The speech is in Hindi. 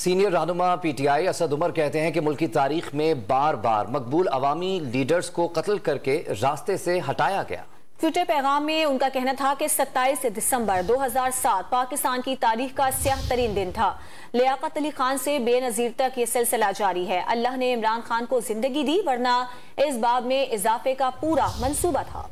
सीनियर रहनुमा आई असद उमर कहते हैं कि मुल्क की तारीख में बार बार मकबूल अवामी लीडर्स को कत्ल करके रास्ते से हटाया गया ट्विटर पैगाम में उनका कहना था कि 27 दिसंबर 2007 पाकिस्तान की तारीख का स्याह तरीन दिन था लियाकत अली खान से बेनज़ीर तक ये सिलसिला जारी है अल्लाह ने इमरान खान को जिंदगी दी वरना इस बाब में इजाफे का पूरा मंसूबा था